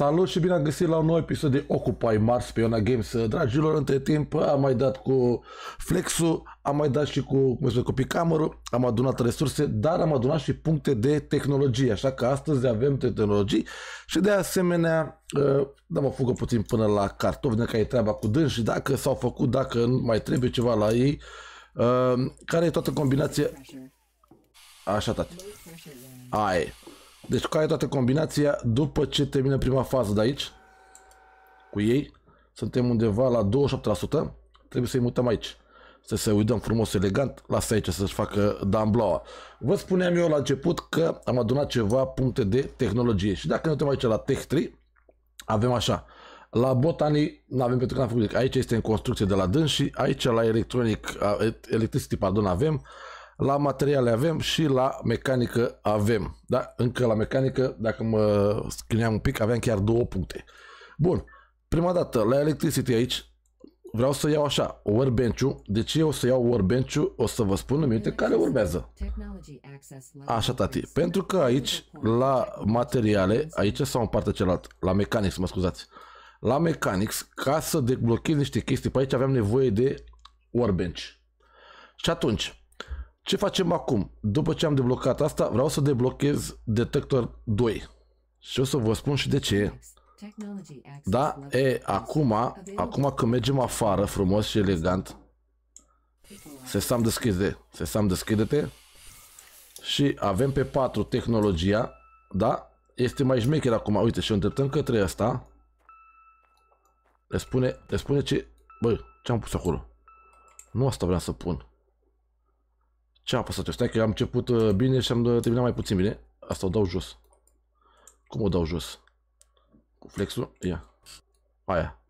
Salut și bine am găsit la un nou episod de Occupy Mars pe Iona Games. Dragilor, între timp am mai dat cu flexul, am mai dat și cu, cum spune, cu picamăru, am adunat resurse, dar am adunat și puncte de tehnologie, așa că astăzi avem tehnologii și de asemenea da o fugă puțin până la cartofi, că e treaba cu dâns și dacă s-au făcut, dacă mai trebuie ceva la ei, uh, care e toată combinația... Așa, tati. Ai. Deci care e toată combinația după ce termină prima fază de aici, cu ei, suntem undeva la 27%, trebuie să-i mutăm aici. Să se uităm frumos, elegant, lasă aici să-și facă damblaua. Vă spuneam eu la început că am adunat ceva puncte de tehnologie și dacă ne uităm aici la Tech 3, avem așa, la botanii nu avem pentru că am făcut. Aici este în construcție de la dâns și aici la electronic, electricity, pardon, avem. La materiale avem și la mecanică avem. Da? Încă la mecanică, dacă mă scrineam un pic, aveam chiar două puncte. Bun. Prima dată, la electricity aici, vreau să iau așa, workbench-ul. De ce o să iau workbench-ul? O să vă spun în minute care urmează. Așa, tati. Pentru că aici, la materiale, aici sau în partea cealaltă, la mechanics, mă scuzați. La mechanics, ca să deblochez niște chestii, pe aici avem nevoie de workbench. Și atunci, ce facem acum? După ce am deblocat asta, vreau să deblochez detector 2. Și o să vă spun și de ce. Da, e, acum, acum când mergem afară, frumos și elegant, se sam deschide, se sam deschide-te și avem pe 4 tehnologia, da? Este mai șmecher acum, uite, și o îndreptăm către asta. Le spune, le spune ce, băi, ce am pus acolo? Nu asta vreau să pun. Ce am apăsat eu? Stai că am început uh, bine și am uh, terminat mai puțin bine. Asta o dau jos. Cum o dau jos? Cu flexul? Ia. Aia.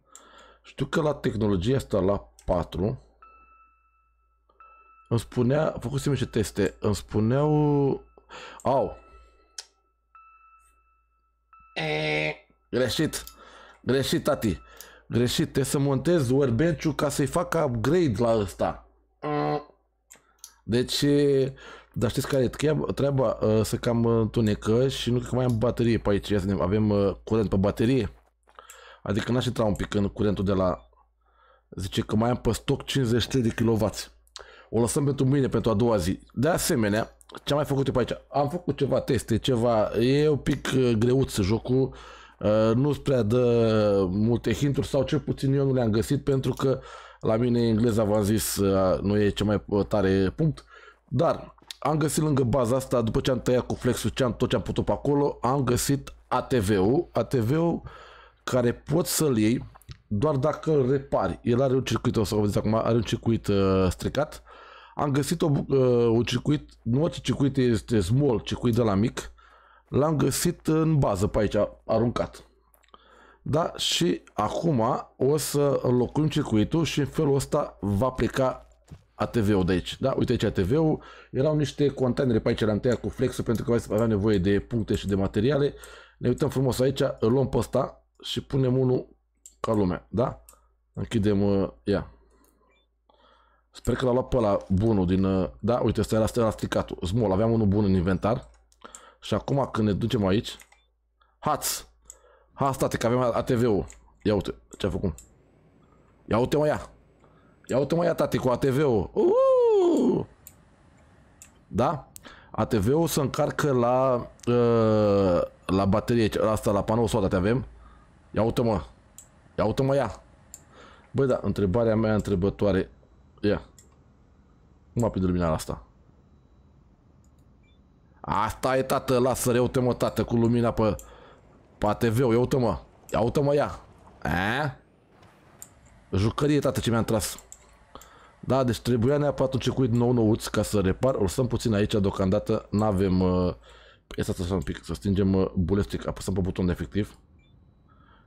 Știu că la tehnologia asta la 4 îmi spunea, făcusem niște teste, îmi spuneau... Au! E... Greșit! Greșit, tati! Greșit, trebuie să montez workbench-ul ca să-i fac upgrade la ăsta. Deci, dar știți care e treaba? Uh, să cam întunecă și nu cred că mai am baterie pe aici. Ia să ne, avem uh, curent pe baterie. Adică n-aș intra un pic în curentul de la... Zice că mai am pe stoc 53 de kW. O lăsăm pentru mâine, pentru a doua zi. De asemenea, ce am mai făcut eu pe aici? Am făcut ceva teste, ceva... E un pic uh, greuț jocul. nu uh, nu prea dă multe hinturi sau cel puțin eu nu le-am găsit pentru că uh, la mine engleza, v-am zis, uh, nu e cel mai uh, tare punct, dar am găsit lângă baza asta, după ce am tăiat cu flexul ce am, tot ce am putut pe acolo, am găsit ATV-ul, ATV-ul care poți să-l iei doar dacă îl repari. El are un circuit, o să vă acum, are un circuit uh, stricat. Am găsit o, uh, un circuit, nu orice circuit este small, circuit de la mic. L-am găsit în bază pe aici, aruncat. Da? Și acum o să locuim circuitul și în felul ăsta va pleca ATV-ul de aici. Da? Uite aici ATV-ul. Erau niște containere pe aici la întâia cu flexul pentru că aveam nevoie de puncte și de materiale. Ne uităm frumos aici, îl luăm pe ăsta și punem unul ca lumea. Da? Închidem, uh, ia. Sper că l-a luat pe ăla bunul din... Uh, da, uite, ăsta era, ăsta era stricatul. Small, aveam unul bun în inventar. Și acum când ne ducem aici... Hați! Ha, stați, că avem ATV-ul. Ia uite ce-a făcut. Ia uite mă ia. Ia uite mă ia, tati, cu ATV-ul. Da? ATV-ul se încarcă la... Uh, la baterie asta, la panou sau, avem. Ia uite mă. Ia uite mă ia. Băi, da, întrebarea mea întrebătoare. Ia. Cum a aprinde lumina asta? Asta e, tată, lasă-l, ia uite mă, tată, cu lumina pe... ATV-ul, ia uite-mă. Ia uite-mă ea. Aaaa? Jucărie, tată, ce mi-am tras. Da, deci trebuia neapărat un circuit nou nouț ca să repar. O lăsăm puțin aici deocamdată. N-avem... Uh, asta să un pic, să stingem uh, bulestic. Apăsăm pe buton efectiv.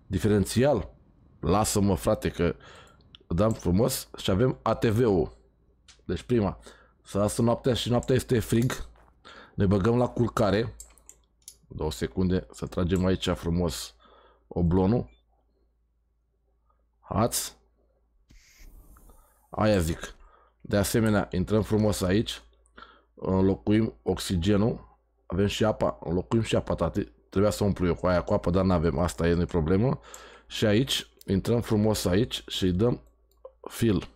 Diferențial. Lasă-mă, frate, că dăm frumos și avem ATV-ul. Deci prima. Să lasă noaptea și noaptea este frig. Ne băgăm la culcare. Două secunde, să tragem aici frumos oblonul. Hați. Aia zic. De asemenea, intrăm frumos aici, înlocuim oxigenul, avem și apa, înlocuim și apa, tati. Trebuia să umplu eu cu aia, cu apă, dar nu avem asta e, nu problemă. Și aici, intrăm frumos aici și îi dăm fil.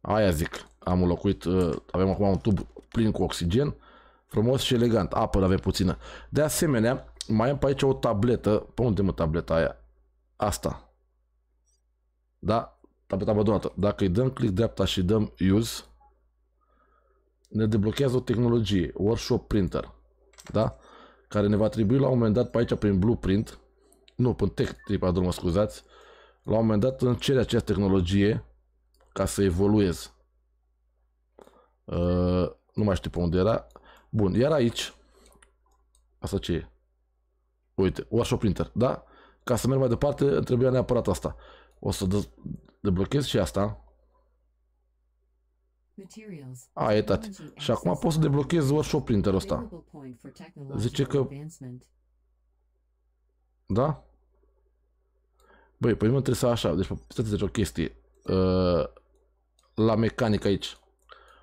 Aia zic, am înlocuit, uh, avem acum un tub plin cu oxigen Frumos și elegant. Apă avem puțină. De asemenea, mai am pe aici o tabletă. Pe unde mă tableta aia? Asta. Da? Tableta abandonată. Dacă îi dăm click dreapta și dăm use, ne deblochează o tehnologie. Workshop printer. Da? Care ne va trebui la un moment dat pe aici prin blueprint. Nu, prin tech trip, mă scuzați. La un moment dat îmi cere această tehnologie ca să evoluez. Uh, nu mai știu pe unde era. Bun, iar aici, asta ce e? Uite, workshop printer, da? Ca să merg mai departe, îmi trebuia neapărat asta. O să deblochez și asta. A, e tati. Și acum pot să deblochez workshop printer ăsta. Zice că... Da? Băi, pe mine trebuie să așa. Deci, să te o chestie. Uh, la mecanică aici.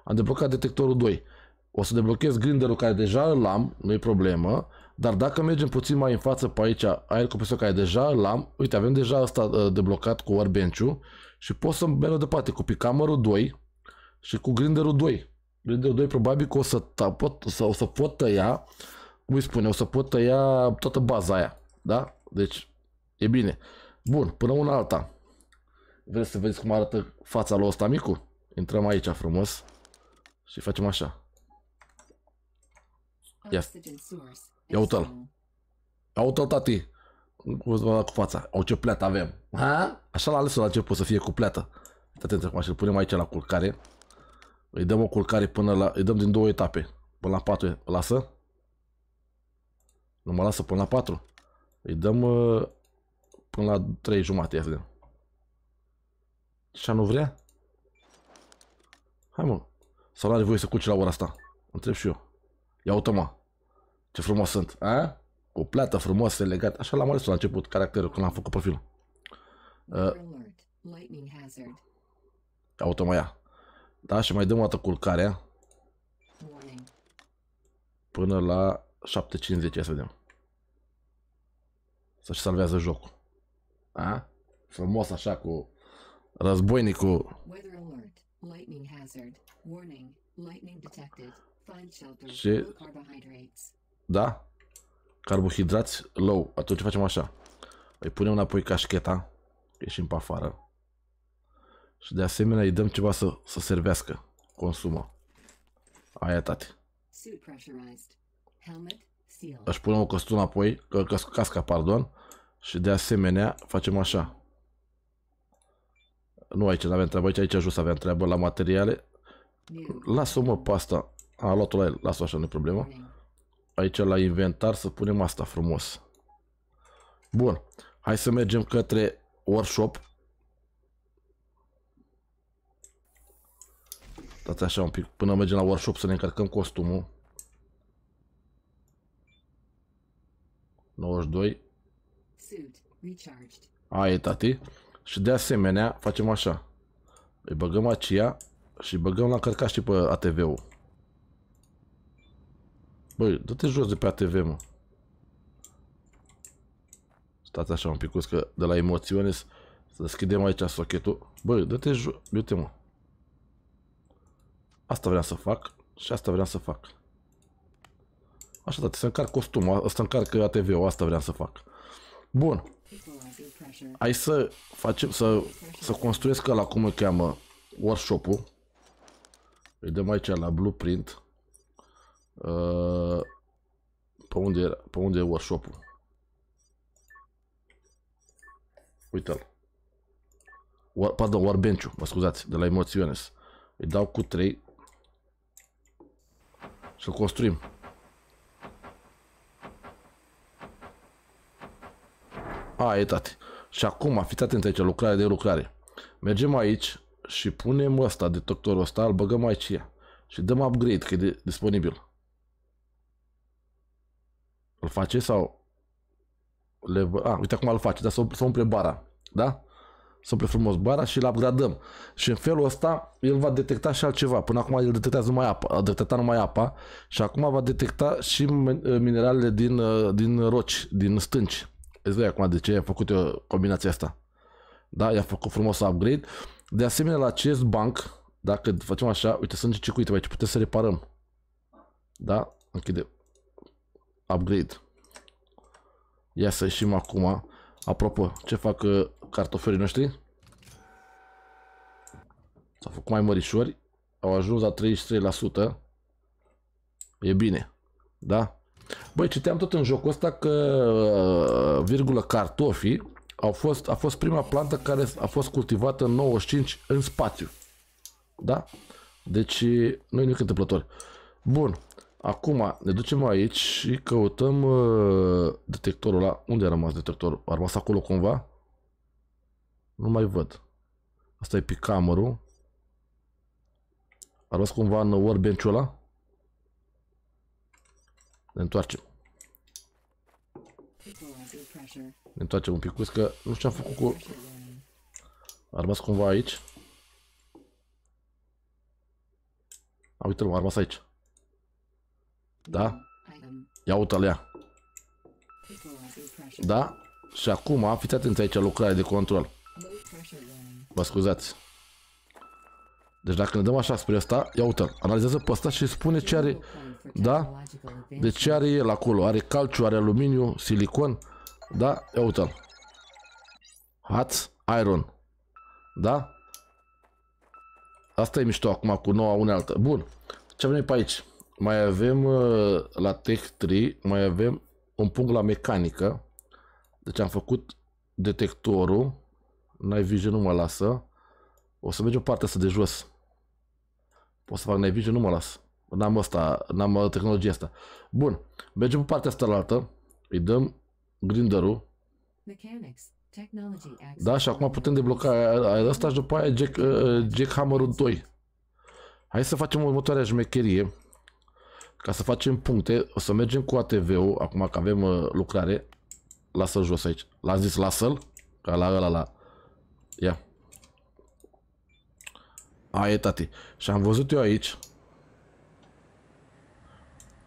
Am deblocat detectorul 2. O să deblochez grinderul care deja îl am, nu e problemă, dar dacă mergem puțin mai în față pe aici, aer compresor care deja îl am, uite, avem deja asta uh, deblocat cu workbench-ul și pot să merg departe cu picamărul 2 și cu grinderul 2. Grinderul 2 probabil că o să, pot, să, o să pot tăia, cum îi spune, o să pot tăia toată baza aia, da? Deci, e bine. Bun, până una alta. Vreți să vedeți cum arată fața lui ăsta micu? Intrăm aici frumos și facem așa. Ia. Ia uite-l. Ia uite-l, tati. Cum cu fața. Au ce pleată avem. Ha? Așa l-a ales la început să fie cu pleată. Atent acum și l punem aici la culcare. Îi dăm o culcare până la... Îi dăm din două etape. Până la patru. Lasă. Nu mă lasă până la patru. Îi dăm uh, până la trei jumate. Ia să dăm. Așa nu vrea? Hai mă. Sau n-are voie să cuci la ora asta? Întreb și eu. Ia uite mă. Ce frumos sunt, a? Cu plată frumos, legat. Așa l-am ales la început, caracterul, când l-am făcut profilul. Uh, Auto mai ia. Da, și mai dăm o dată culcarea. Până la 7.50, ia să vedem. Să-și salvează jocul. A? Frumos așa cu războinicul. Și da? Carbohidrați low. Atunci facem așa. Îi punem înapoi cașcheta. Ieșim pe afară. Și de asemenea îi dăm ceva să, să servească. Consumă. Aia tati. Aș pune o costum apoi, casca, pardon. Și de asemenea facem așa. Nu aici nu avem treabă, aici, aici jos avem treabă la materiale. Lasă-o mă pasta. A luat-o la el, lasă-o așa, nu e problemă aici la inventar să punem asta frumos. Bun, hai să mergem către workshop. Stați așa un pic până mergem la workshop să ne încărcăm costumul. 92. Aia e tati. Și de asemenea facem așa. Îi băgăm aceea și băgăm la încărcat și pe ATV-ul. Băi, du-te jos de pe ATV, mă. Stați așa un pic, că de la emoțiune să deschidem aici sochetul. Băi, du-te jos, du-te, mă. Asta vreau să fac și asta vreau să fac. Așa, tati, să încarc costumul, să încarc ATV-ul, asta vreau să fac. Bun. Hai să facem, să, să construiesc la cum îl cheamă, workshop-ul. Îi dăm aici la blueprint. Uh, pe unde era? Pe unde e workshop-ul? Uite-l. pardon, Warbench-ul, mă scuzați, de la Emoționes. Îi dau cu 3 să l construim. A, e tati. Și acum, fiți atent aici, lucrare de lucrare. Mergem aici și punem ăsta, detectorul ăsta, îl băgăm aici. Și dăm upgrade, că e de, disponibil face sau le... A, uite cum îl face, dar să, umple bara, da? Să umple frumos bara și îl upgradăm. Și în felul ăsta el va detecta și altceva. Până acum el detectează numai apa, a detectat numai apa și acum va detecta și eh, mineralele din, eh, din roci, din stânci. Îți acum de ce a făcut eu eh, combinația asta. Da? I-a făcut frumos upgrade. De asemenea, la acest banc, dacă facem așa, uite, sunt circuite aici, putem să reparăm. Da? Închidem upgrade. Ia să ieșim acum. Apropo, ce fac uh, cartoferii noștri? S-au făcut mai mărișori. Au ajuns la 33%. E bine. Da? Băi, citeam tot în jocul ăsta că, uh, virgulă, cartofii au fost, a fost prima plantă care a fost cultivată în 95 în spațiu. Da? Deci nu e nimic întâmplător. Bun. Acum ne ducem aici și căutăm uh, detectorul ăla. Unde a rămas detectorul? A rămas acolo cumva? Nu mai văd. Asta e pe camărul. A rămas cumva în workbench-ul ăla? Ne întoarcem. Ne întoarcem un pic, că nu știu ce am făcut cu... A rămas cumva aici. A, uite-l, a rămas aici. Da? Ia uite-l ea. Da? Și acum, fiți atenți aici, lucrare de control. Vă scuzați. Deci dacă ne dăm așa spre asta, ia uite-l, analizează pe ăsta și spune ce are, da? Deci ce are el acolo, are calciu, are aluminiu, silicon, da? Ia uite-l. Hats, iron, da? Asta e mișto acum cu noua unealtă. Bun, ce avem pe aici? Mai avem uh, la Tech 3, mai avem un punct la mecanică. Deci am făcut detectorul. Night Vision nu mă lasă. O să mergem partea asta de jos. Pot să fac Night Vision, nu mă las. N-am asta, n-am uh, tehnologia asta. Bun, mergem pe partea asta la altă. Îi dăm grinderul. Da, și acum putem debloca asta și după aia Jack, uh, Jack Hammer 2. Hai să facem următoarea șmecherie. Ca să facem puncte, o să mergem cu ATV-ul, acum că avem uh, lucrare, lasă-l jos aici. L-am zis lasă-l, ca la ăla la... Ia. A, e tati. Și am văzut eu aici.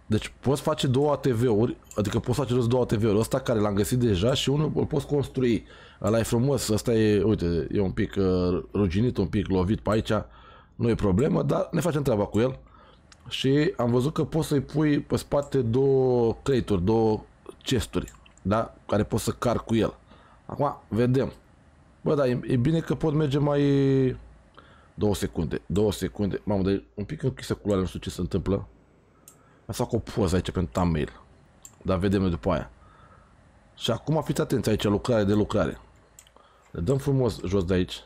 Deci poți face două ATV-uri, adică poți face jos două ATV-uri. Ăsta care l-am găsit deja și unul îl poți construi. Ăla e frumos, ăsta e, uite, e un pic uh, ruginit, un pic lovit pe aici. Nu e problemă, dar ne facem treaba cu el și am văzut că poți să-i pui pe spate două crate două chesturi, da? Care poți să car cu el. Acum, vedem. Bă, da, e, e bine că pot merge mai... Două secunde, două secunde. Mamă, dar un pic închisă culoare, nu știu ce se întâmplă. Am fac o poză aici pentru thumbnail. Dar vedem noi după aia. Și acum fiți atenți aici, lucrare de lucrare. Le dăm frumos jos de aici.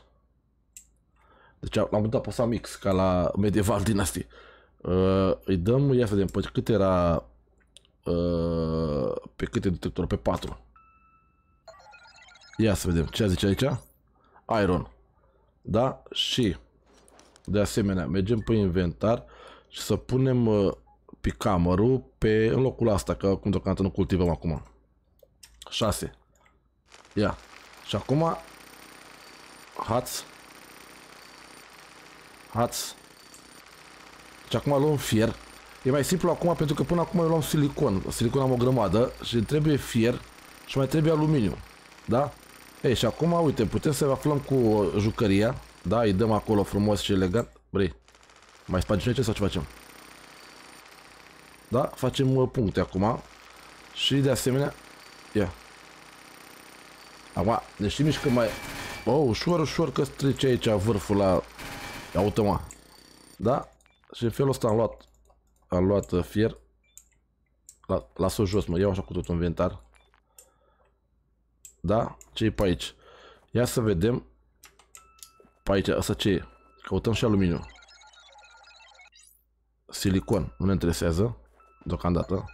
Deci l-am mutat pe mix ca la medieval dinastie. Uh, îi dăm, ia să vedem, pe cât era, uh, pe cât e detectorul, pe 4. Ia să vedem, ce zice aici? Iron. Da? Și, de asemenea, mergem pe inventar și să punem uh, picamărul pe, în locul asta, că cum deocamdată nu cultivăm acum. 6. Ia. Și acum, hați, hați, și acum luăm fier. E mai simplu acum pentru că până acum eu luam silicon. Silicon am o grămadă și trebuie fier și mai trebuie aluminiu. Da? Ei, și acum, uite, putem să aflăm cu jucăria. Da, îi dăm acolo frumos și elegant. Brei, mai spargem ce sau ce facem? Da? Facem uh, puncte acum. Și de asemenea... Ia. Acum, deși mișcă mai... Oh, ușor, ușor că strice aici vârful la... Automă. Da? Și în felul ăsta am luat, am luat uh, fier. La, Las-o jos, mă iau așa cu tot inventar. Da? ce e pe aici? Ia să vedem. Pe aici, asta ce e? Căutăm și aluminiu. Silicon, nu ne interesează. Deocamdată.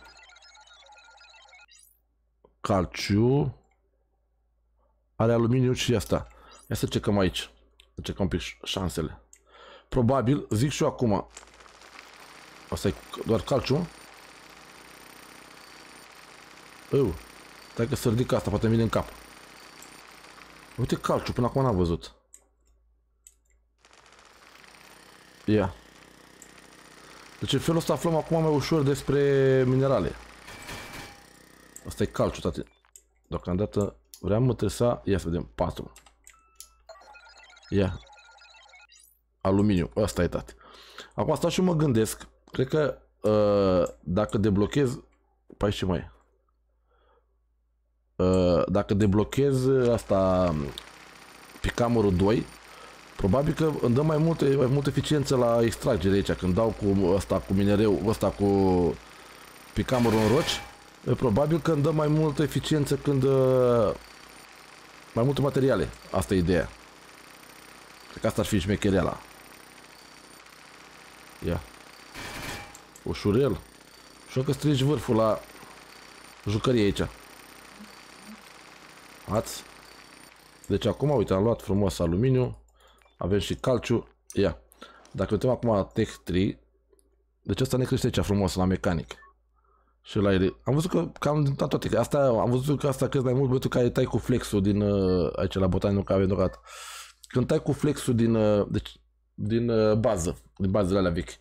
Calciu. Are aluminiu și asta. Ia să checăm aici. Să checăm un pic șansele. Probabil, zic și eu acum, Asta e doar calciu. Eu. Păi, stai că să ridic asta, poate vine în cap. Uite calciu, până acum n-am văzut. Ia. Deci în felul ăsta aflăm acum mai ușor despre minerale. Asta e calciu, tati. Deocamdată vreau mă tresa. Ia să vedem. 4. Ia. Aluminiu. Asta e, tati. Acum asta și mă gândesc. Cred că uh, dacă deblochez... 14 păi mai. Uh, dacă deblochez asta um, pe camărul 2, probabil că îmi dă mai multe mai multă eficiență la extragere aici. Când dau cu asta cu minereu, asta cu picamărul în roci, probabil că îmi dă mai multă eficiență când uh, mai multe materiale. Asta e ideea. Cred că asta ar fi la. Ia. Yeah. Ușurel. Și că strigi vârful la jucărie aici. Ați? Deci acum, uite, am luat frumos aluminiu. Avem și calciu. Ia. Dacă uităm acum la Tech 3, deci asta ne crește aici frumos la mecanic. Și la ele. Am văzut că cam din toate. Asta, am văzut că asta crește mai mult pentru că tai cu flexul din uh, aici la botanul care avem dorat. Când tai cu flexul din, uh, deci, din uh, bază, din bazele alea vechi.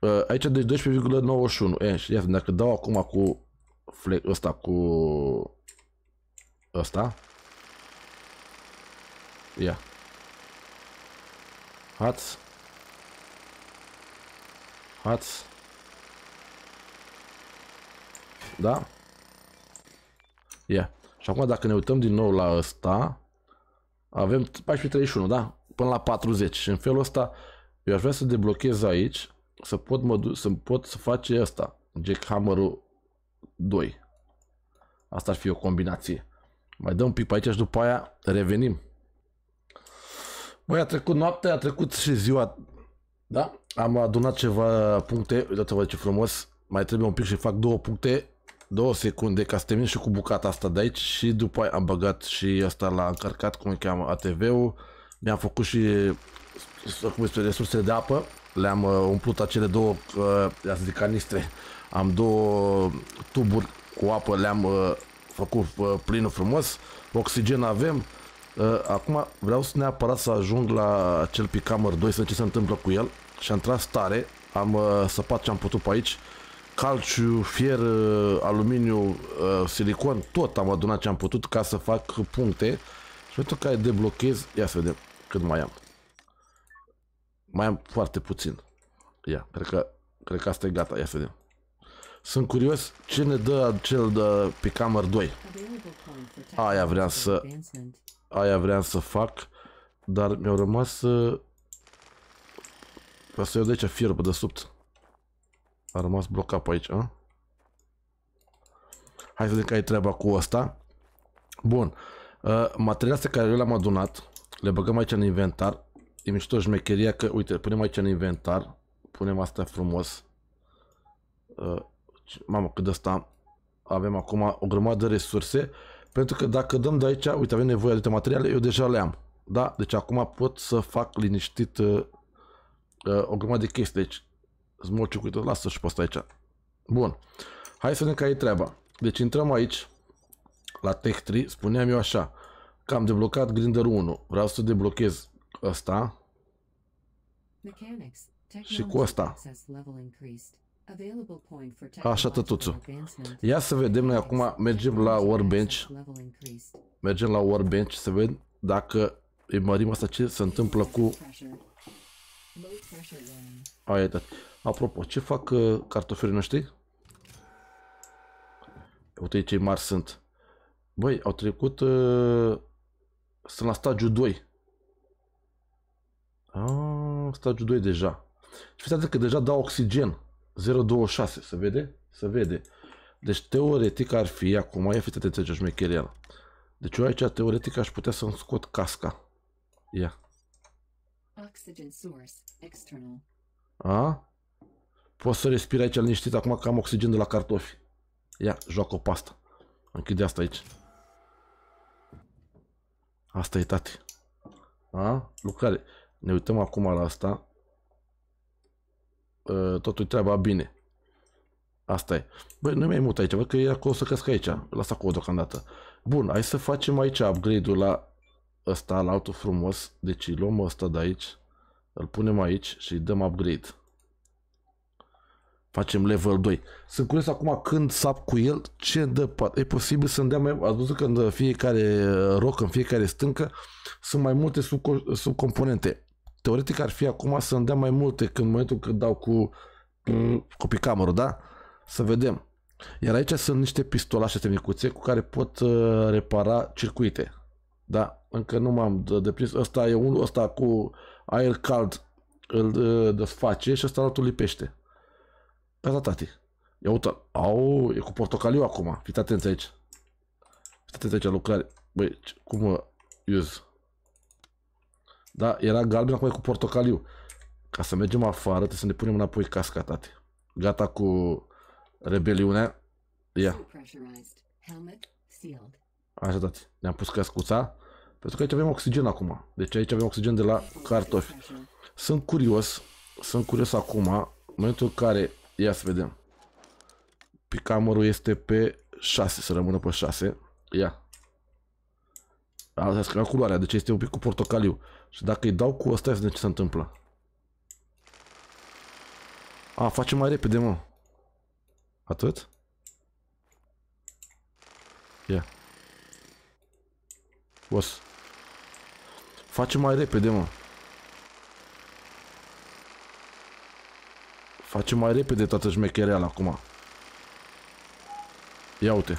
Uh, aici deci 12,91. E, și ia, dacă dau acum cu flex ăsta cu ăsta. Ia. Haț. Haț. Da? Ia. Și acum dacă ne uităm din nou la ăsta, avem 14.31, da? Până la 40. Și în felul ăsta, eu aș vrea să deblochez aici să pot, mă, să pot să face asta, jackhammer-ul 2. Asta ar fi o combinație. Mai dăm un pic pe aici și după aia revenim. Băi, a trecut noaptea, a trecut și ziua, da? Am adunat ceva puncte, uitați-vă ce frumos, mai trebuie un pic și fac două puncte, două secunde ca să termin și cu bucata asta de aici și după aia am băgat și asta l-a încărcat, cum îi cheamă, ATV-ul, mi-am făcut și cum este, resursele de apă le-am uh, umplut acele două, uh, să zic, canistre, am două tuburi cu apă, le-am uh, făcut uh, plinul frumos, oxigen avem, Uh, acum vreau să neapărat să ajung la acel picamăr 2 să ce se întâmplă cu el și am tras tare, am uh, săpat ce am putut pe aici, calciu, fier, uh, aluminiu, uh, silicon, tot am adunat ce am putut ca să fac puncte și pentru că deblochez, ia să vedem cât mai am. Mai am foarte puțin. Ia, cred că, cred că asta e gata. Ia să vedem. Sunt curios ce ne dă cel de pe camera 2. Aia vreau să... Aia vreau să fac, dar mi-au rămas... Ca să iau de aici fierul pe desubt. A rămas blocat pe aici, a? Hai să vedem care e treaba cu asta. Bun. Uh, materialele care le-am adunat, le băgăm aici în inventar. E mișto șmecheria că, uite, punem aici în inventar, punem asta frumos. Uh, mamă, cât de asta avem acum o grămadă de resurse, pentru că dacă dăm de aici, uite, avem nevoie de materiale, eu deja le am. Da? Deci acum pot să fac liniștit uh, uh, o grămadă de chestii. Deci, smolciu, uite, lasă și pe asta aici. Bun. Hai să vedem care e treaba. Deci intrăm aici, la Tech 3, spuneam eu așa, că am deblocat Grinder 1. Vreau să deblochez ăsta și cu asta. Așa, tătuțu. Ia să vedem, noi acum mergem la Warbench. Mergem la Warbench să vedem dacă îi mărim asta ce se întâmplă cu... Aia e Apropo, ce fac uh, cartofirii noștri? Uite ce mari sunt. Băi, au trecut... Uh, sunt la stagiu 2. Ah am stagiu 2 deja. Și fiți că deja dau oxigen. 0,26, Să vede? Să vede. Deci teoretic ar fi, acum ia fiți atenție ce șmecheria. Deci eu aici teoretic aș putea să-mi scot casca. Ia. Oxygen source, external. A? Poți să respiri aici liniștit acum că am oxigen de la cartofi. Ia, joacă o pasta. Închide asta aici. Asta e tati. A? Lucrare. Ne uităm acum la asta. Ă, totul treaba bine. Asta e. Băi, nu mai mut aici, văd că e acolo să cresc aici. Lasă acolo deocamdată. Bun, hai să facem aici upgrade-ul la ăsta, la altul frumos. Deci îi luăm ăsta de aici, îl punem aici și îi dăm upgrade. Facem level 2. Sunt curios acum când sap cu el, ce dă... E posibil să-mi dea mai... Ați văzut că în fiecare roc, în fiecare stâncă, sunt mai multe subcomponente. Sub teoretic ar fi acum să-mi dea mai multe când în momentul când dau cu, mm, cu picamărul, da? Să vedem. Iar aici sunt niște pistolașe micuțe cu care pot uh, repara circuite. Da? Încă nu m-am deprins. Ăsta e unul, ăsta cu aer cald îl uh, desface și ăsta altul lipește. asta, tati. Ia uite, au, e cu portocaliu acum. Fiți atenți aici. Fiți atenți aici la lucrare. Băi, cum mă use? Da? Era galben, acum e cu portocaliu. Ca să mergem afară, trebuie să ne punem înapoi casca, tate. Gata cu rebeliunea. Ia. Așa, tati. Ne-am pus cascuța. Pentru că aici avem oxigen acum. Deci aici avem oxigen de la cartofi. Sunt curios. Sunt curios acum. În momentul în care... Ia să vedem. Picamărul este pe 6. Să rămână pe 6. Ia. Asta ca culoarea, deci este un pic cu portocaliu. Și dacă îi dau cu ăsta, să vedem ce se întâmplă. A, facem mai repede, mă. Atât? Ia. Yeah. Facem mai repede, mă. Facem mai repede toată la acum. Ia uite.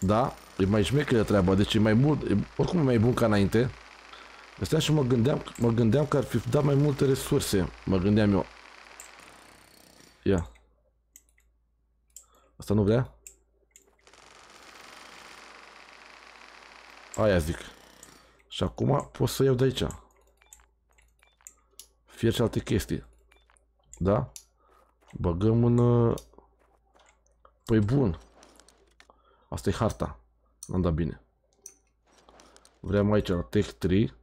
Da? E mai șmecheră treaba, deci e mai mult, e, oricum e mai bun ca înainte. Asta și mă gândeam, mă gândeam că ar fi dat mai multe resurse, mă gândeam eu. Ia. Asta nu vrea? Aia zic. Și acum pot să iau de aici. Fie și alte chestii. Da? Băgăm în... Uh, păi bun. Asta e harta. Am dat bine. Vrem aici la Tech 3.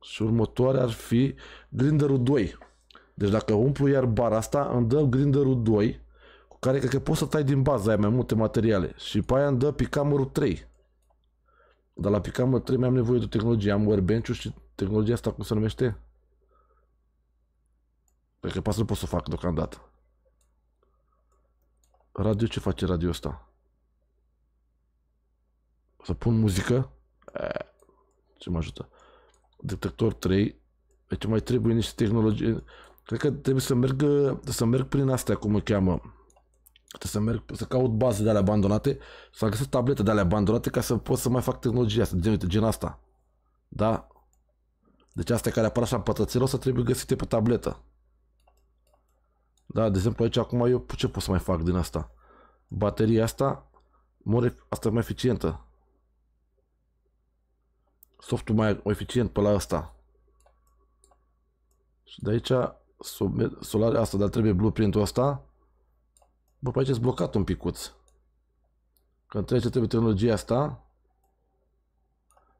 Și următoarea ar fi Grinderul 2. Deci dacă umplu iar bara asta, îmi dă Grinderul 2, cu care cred că poți să tai din baza aia mai multe materiale. Și pe aia îmi dă Picamărul 3. Dar la Picamărul 3 mi-am nevoie de tehnologie. Am workbench și tehnologia asta cum se numește? Păi că pas nu pot să o fac deocamdată. Radio, ce face radio asta? Să pun muzică? Eh, ce mă ajută? Detector 3. Deci mai trebuie niște tehnologie. Cred că trebuie să merg, să merg prin astea, cum o cheamă. Trebuie să merg, să caut baze de alea abandonate, să găsesc tablete de alea abandonate ca să pot să mai fac tehnologia asta, gen, uite, gen asta. Da? Deci astea care apar așa în pătățel, o să trebuie găsite pe tabletă. Da, de exemplu aici acum eu ce pot să mai fac din asta? Bateria asta, more, asta e mai eficientă softul mai eficient pe la asta. Și de aici solarea asta, dar trebuie blueprintul ul ăsta. Bă, pe aici e blocat un picuț. Când trece trebuie tehnologia asta.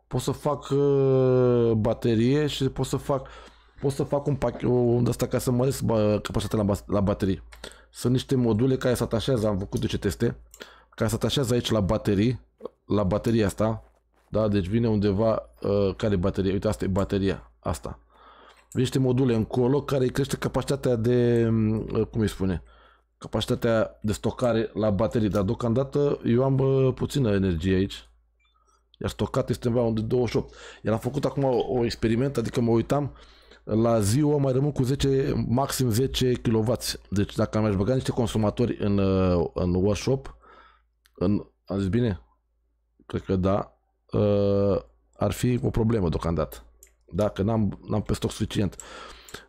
Pot să fac uh, baterie și pot să fac pot să fac un pachet de ăsta ca să măresc capacitatea la, la baterii. Sunt niște module care se atașează, am făcut de ce teste, care se atașează aici la baterii, la bateria asta, da? Deci vine undeva, uh, care e bateria? Uite, asta e bateria, asta. Vine niște module încolo care crește capacitatea de, mm, uh, cum îi spune, capacitatea de stocare la baterii, dar deocamdată eu am uh, puțină energie aici. Iar stocat este undeva unde 28. El a făcut acum o, o experiment, adică mă uitam, la ziua mai rămân cu 10, maxim 10 kW. Deci dacă am aș băga niște consumatori în, uh, în workshop, în, am zis bine? Cred că da uh, ar fi o problemă deocamdată. Dacă n-am, n-am pe stoc suficient.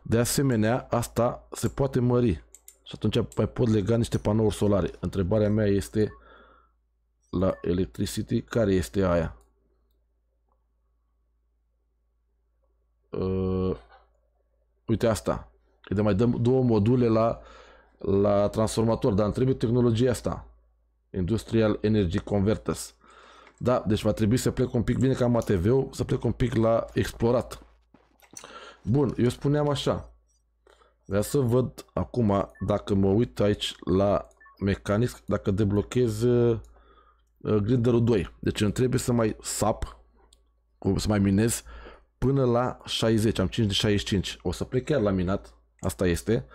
De asemenea, asta se poate mări. Și atunci mai pot lega niște panouri solare. Întrebarea mea este la electricity, care este aia? Uh, uite asta. Că de mai dăm două module la, la transformator, dar îmi trebuie tehnologia asta. Industrial Energy Converters. Da, deci va trebui să plec un pic, bine cam am ATV-ul, să plec un pic la explorat. Bun, eu spuneam așa. Vreau să văd acum, dacă mă uit aici la mecanism, dacă deblochez uh, uh grinderul 2. Deci îmi trebuie să mai sap, să mai minez, până la 60. Am 5 de 65. O să plec chiar la minat, asta este,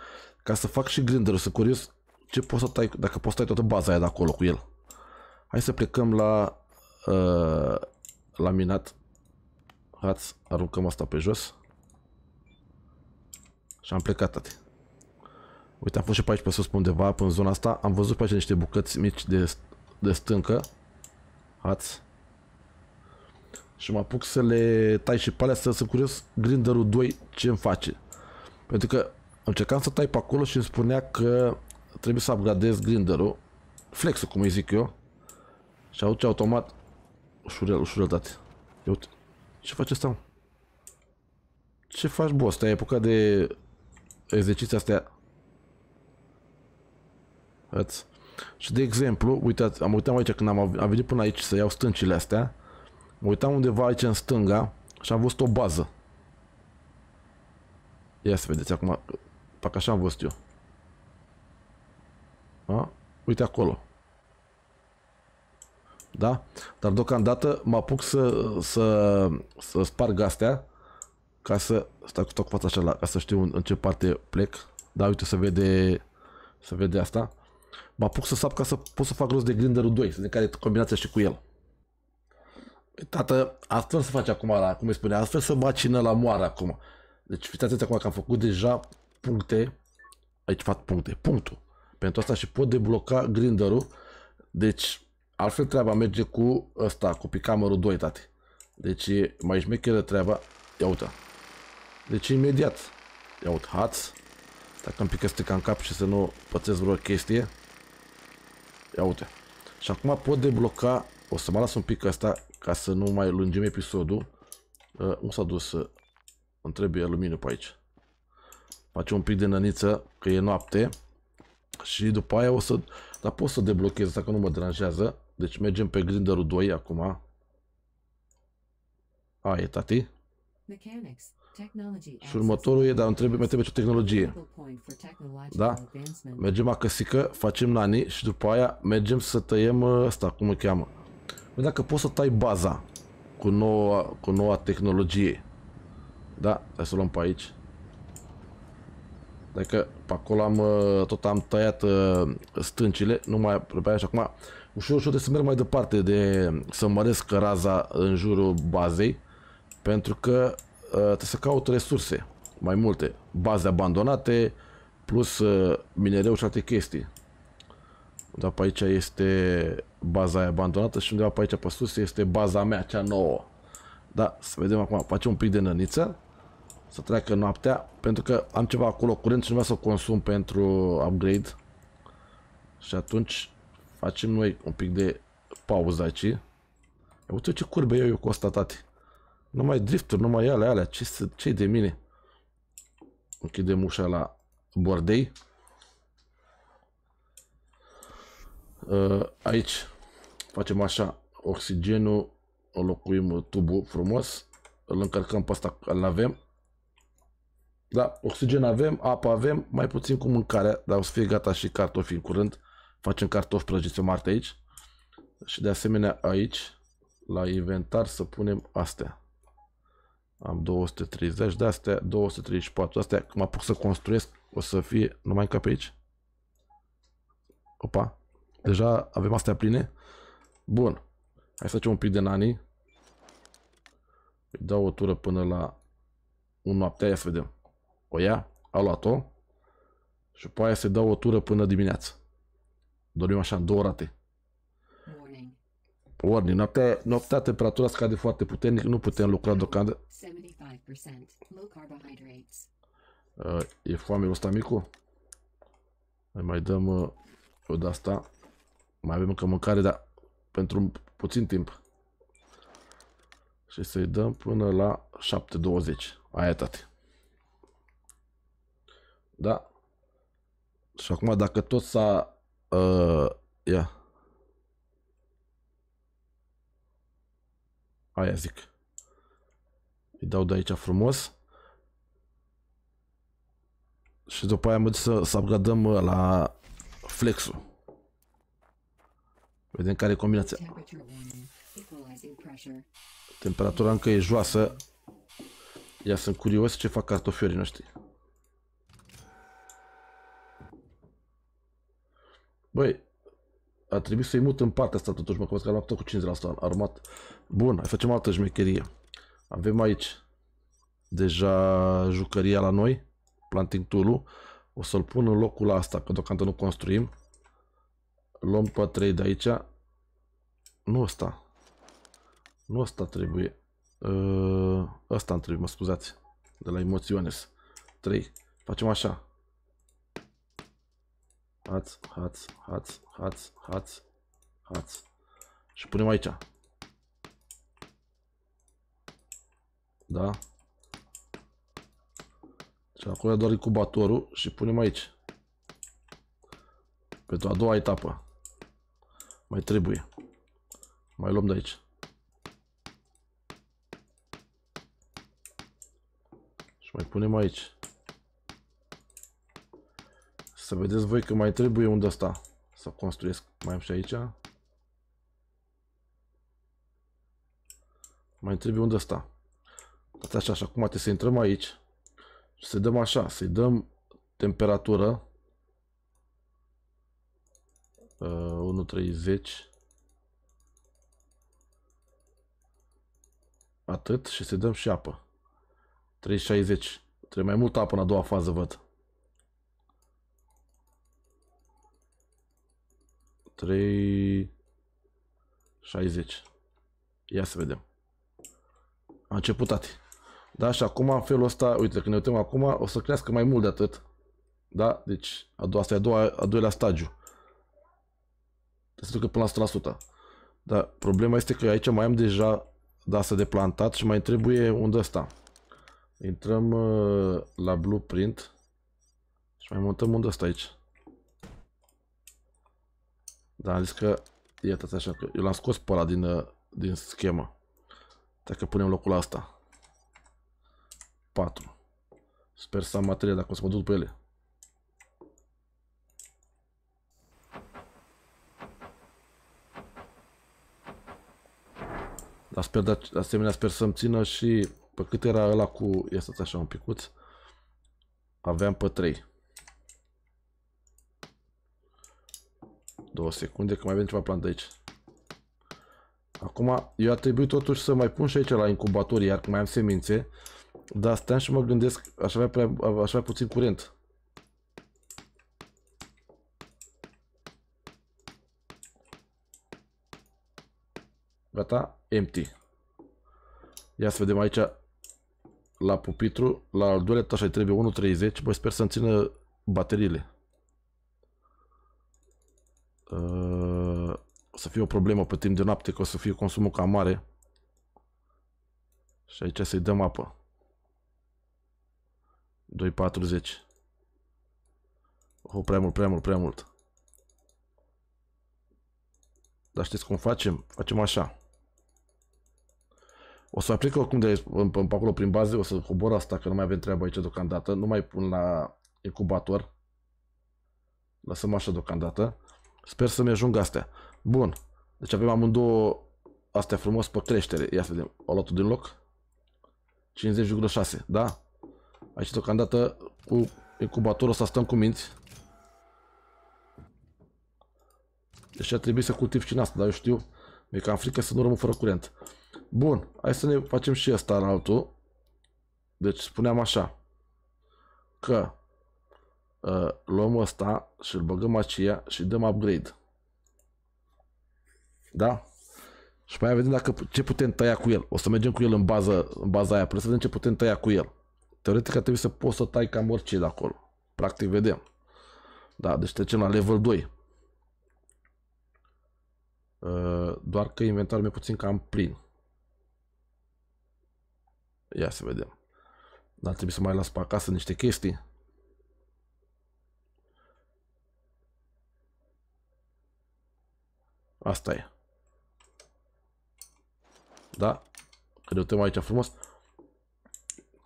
ca să fac și grinderul. Sunt curios ce pot să tai, dacă pot să tai toată baza aia de acolo cu el. Hai să plecăm la Uh, laminat. Hați, aruncăm asta pe jos. Și am plecat, tati. Uite, am fost și pe aici pe sus, undeva, până în zona asta. Am văzut pe aici niște bucăți mici de, de stâncă. Hați. Și mă apuc să le tai și pe alea, să sunt curios grinderul 2 ce îmi face. Pentru că încercam să tai pe acolo și îmi spunea că trebuie să upgradez grinderul, flexul cum îi zic eu, și atunci automat Ușurel, ușurel dat. Eu uite. Ce face asta? Ce faci, boss? Te-ai apucat de exerciții astea? Ați. Și de exemplu, uitați, am uitat aici când am, am venit până aici să iau stâncile astea. Mă uitam undeva aici în stânga și am văzut o bază. Ia să vedeți acum. Parcă așa am văzut eu. A? Uite acolo da? Dar deocamdată mă apuc să, să, să sparg astea ca să stau, cu cu fața așa, la, ca să știu în, ce parte plec. Da, uite, se vede, se vede asta. Mă apuc să sap ca să pot să fac rost de grinderul 2, să care combinația și cu el. Păi, tată, astfel să faci acum, la, cum îi spune, astfel să macină la moară acum. Deci fiți atenți acum că am făcut deja puncte, aici fac puncte, punctul. Pentru asta și pot debloca grinderul. Deci altfel treaba merge cu ăsta, cu picamărul 2, tate. Deci mai șmecheră treaba. Ia uite. Deci imediat. Ia uite, hați. Dacă îmi pică stica în cap și să nu pățesc vreo chestie. Ia uite. Și acum pot debloca, o să mă las un pic asta ca să nu mai lungim episodul. Uh, unde s-a dus? să uh, îmi trebuie lumină pe aici. Face un pic de năniță, că e noapte. Și după aia o să... Dar pot să deblochez, dacă nu mă deranjează. Deci mergem pe grinderul 2 acum. A, e tati? Și următorul e, dar îmi trebuie, mai trebuie o tehnologie. Da? Mergem acasică, facem nani și după aia mergem să tăiem asta. Ă, cum îl cheamă. Păi dacă poți să tai baza cu noua, cu noua tehnologie. Da? Hai să luăm pe aici. Dacă pe acolo am, ă, tot am tăiat ă, stâncile, nu mai, pe și acum ușor, ușor să merg mai departe de să măresc raza în jurul bazei, pentru că uh, trebuie să caut resurse mai multe, baze abandonate, plus uh, minereu și alte chestii. Undeva pe aici este baza aia abandonată și undeva pe aici pe sus este baza mea, cea nouă. Da, să vedem acum, Facem un pic de năniță, să treacă noaptea, pentru că am ceva acolo curent și nu vreau să o consum pentru upgrade. Și atunci Facem noi un pic de pauză aici. Uite ce curbe eu, eu cu asta, tati. Numai drifturi, numai alea, alea. Ce, ce de mine? Închidem ușa la bordei. Uh, aici facem așa. Oxigenul, înlocuim tubul frumos. Îl încărcăm pe asta, îl avem. Da, oxigen avem, apă avem, mai puțin cu mâncarea, dar o să fie gata și cartofii în curând facem cartofi prăjiți, o martă aici. Și de asemenea aici, la inventar, să punem astea. Am 230 de astea, 234 astea. cum apuc să construiesc, o să fie numai ca pe aici. Opa, deja avem astea pline. Bun, hai să facem un pic de nani. Îi dau o tură până la un noaptea, ia să vedem. O ia, a luat-o. Și apoi aia se dau o tură până dimineață. Doar eu așa, în două rate. Warning. Noaptea, noaptea temperatura scade foarte puternic, nu putem lucra deocamdată. Uh, e foame ăsta micu? Mai mai dăm uh, o de asta. Mai avem încă mâncare, dar pentru puțin timp. Și să-i dăm până la 7.20. Aia tate. Da? Și acum dacă tot s-a Uh, ia. Aia zic. Îi dau de aici frumos. Și după aia mă duc să, să upgradăm uh, la flexul. Vedem care e combinația. Temperatura încă e joasă. Ia sunt curios ce fac cartofiorii noștri. Băi, ar trebui să-i mut în partea asta totuși, mă, că am luat tot cu 50% armat. Bun, hai facem altă șmecherie. Avem aici deja jucăria la noi, planting tool-ul. O să-l pun în locul asta, că deocamdată nu construim. Luăm pe 3 de aici. Nu ăsta. Nu ăsta trebuie. Ă, ăsta îmi trebuie, mă scuzați. De la Emoționes. 3. Facem așa. Hați, hați, hați, hați, hați, hați. Și punem aici. Da? Și acolo doar incubatorul și punem aici. Pentru a doua etapă. Mai trebuie. Mai luăm de aici. Și mai punem aici. Să vedeți voi că mai trebuie unde asta. Să construiesc. Mai am și aici. Mai trebuie unde asta. Asta așa, așa. acum trebuie să intrăm aici. Și să dăm așa, să-i dăm temperatură. Uh, 1.30 Atât și să dăm și apă 3.60 Trebuie mai multă apă în a doua fază, văd 3... 60. Ia să vedem. A început ati. Da? Și acum, în felul ăsta, uite, când ne uităm acum, o să crească mai mult de atât. Da? Deci, a doua, asta e a, doua, a doilea stagiu. Trebuie să ducă până la 100%. Dar problema este că aici mai am deja da, să de plantat și mai trebuie unde ăsta. Intrăm uh, la blueprint și mai montăm unde ăsta aici. Dar am zis că, iertați așa, că eu l-am scos pe ăla din, uh, din schemă. Dacă punem locul asta. 4. Sper să am materie dacă o să mă duc pe ele. Dar sper de asemenea sper să-mi țină și pe cât era ăla cu... Ia așa un picuț. Aveam pe 3. Două secunde, că mai avem ceva plantă aici. Acum, eu a trebuit totuși să mai pun și aici la incubator, iar mai am semințe. Dar stăm și mă gândesc, aș avea, prea, aș avea puțin curent. Gata? Empty. Ia să vedem aici la pupitru, la al doilea etaj trebuie 1.30, băi sper să-mi țină bateriile. 1.30 o ă, să fie o problemă pe timp de noapte, că o să fie consumul cam mare. Și aici să-i dăm apă. 2,40. Oh, prea mult, prea mult, prea mult. Dar știți cum facem? Facem așa. O să aplic oricum de acolo prin bază, o să cobor asta, că nu mai avem treabă aici deocamdată. Nu mai pun la incubator. Lăsăm așa deocamdată. Sper să-mi ajung astea. Bun. Deci avem amândouă astea frumos pe creștere. Ia să vedem. O luat din loc. 50,6. Da? Aici deocamdată cu incubatorul să stăm cu minți. Deci ar trebui să cultiv și în asta, dar eu știu. Mi-e cam frică să nu rămân fără curent. Bun, hai să ne facem și asta în altul. Deci spuneam așa. Că Uh, luăm ăsta și îl băgăm aceea și dăm upgrade. Da? Și mai vedem dacă ce putem tăia cu el. O să mergem cu el în bază, în baza aia, până să vedem ce putem tăia cu el. Teoretic ar trebui să poți să tai cam orice de acolo. Practic vedem. Da, deci trecem la level 2. Uh, doar că inventarul mi-e puțin cam plin. Ia să vedem. Dar trebuie să mai las pe acasă niște chestii. Asta e. Da? Că ne uităm aici frumos.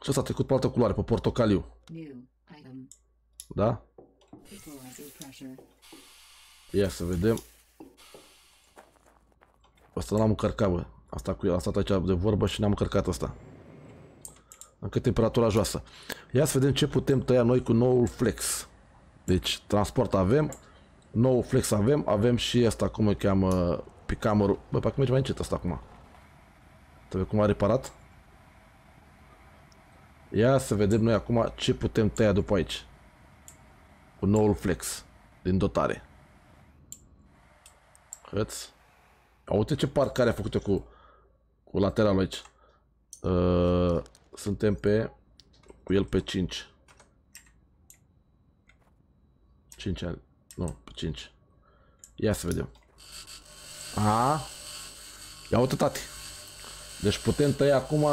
Și asta a trecut pe altă culoare, pe portocaliu. Da? Ia să vedem. Asta nu am încărcat, bă. Asta cu el a stat aici de vorbă și n-am încărcat asta. Încă temperatura joasă. Ia să vedem ce putem tăia noi cu noul flex. Deci, transport avem nou flex avem, avem și asta, cum îl cheamă, cameră. Bă, parcă merge mai încet asta acum. Trebuie cum a reparat. Ia să vedem noi acum ce putem tăia după aici. Cu noul flex din dotare. Hăț. Uite ce parcare a făcut cu, cu lateralul aici. Uh, suntem pe cu el pe 5. 5 ani. Nu, pe 5. Ia să vedem. A. Ia uite, tati. Deci putem tăia acum,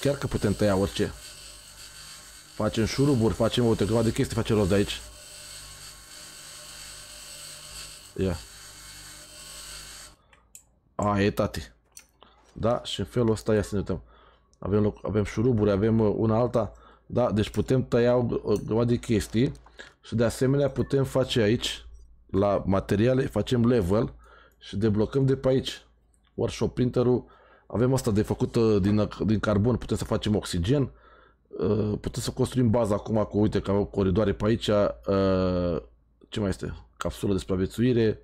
chiar că putem tăia orice. Facem șuruburi, facem o grămadă de chestii, facem rost de aici. Ia. A, e tati. Da? Și în felul ăsta, ia să ne uităm. Avem, loc, avem șuruburi, avem uh, una alta. Da? Deci putem tăia o o de chestii. Și de asemenea putem face aici la materiale, facem level și deblocăm de pe aici. Workshop printerul, avem asta de făcut din, din carbon, putem să facem oxigen, uh, putem să construim baza acum cu, uite, că avem coridoare pe aici, uh, ce mai este? Capsulă de supraviețuire,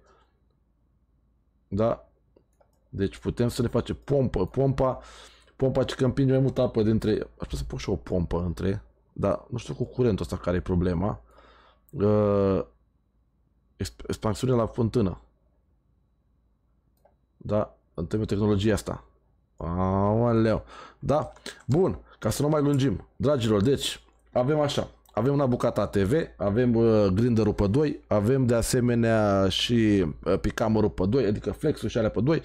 da? Deci putem să ne facem pompă, pompa, pompa ce că împinge mai mult apă dintre, aș putea să pun și o pompă între, dar nu știu cu curentul ăsta care e problema. Uh, expansiune la fântână. Da, îmi trebuie tehnologia asta. Aoleu. Da, bun, ca să nu mai lungim. Dragilor, deci, avem așa. Avem una bucata TV, avem uh, grinderul pe 2, avem de asemenea și uh, picamorul pe 2, adică flexul și alea pe 2.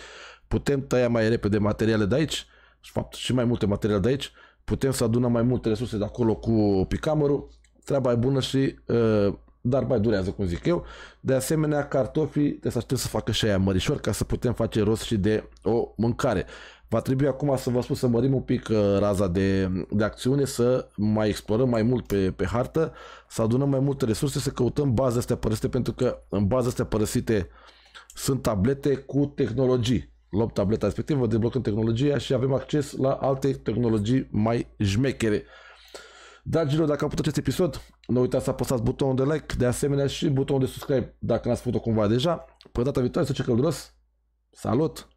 Putem tăia mai repede materiale de aici și, fapt, și mai multe materiale de aici. Putem să adunăm mai multe resurse de acolo cu picamorul. Treaba e bună și uh, dar mai durează, cum zic eu. De asemenea, cartofii trebuie să aștept să facă și aia mărișor ca să putem face rost și de o mâncare. Va trebui acum să vă spun să mărim un pic uh, raza de, de acțiune, să mai explorăm mai mult pe, pe hartă, să adunăm mai multe resurse, să căutăm baze astea părăsite, pentru că în baze astea părăsite sunt tablete cu tehnologii. Luăm tableta respectivă, deblocăm tehnologia și avem acces la alte tehnologii mai jmechere. Dragilor, dacă am putut acest episod, nu uitați să apăsați butonul de like, de asemenea și butonul de subscribe dacă n-ați făcut-o cumva deja. Până data viitoare, să ce călduros! Salut!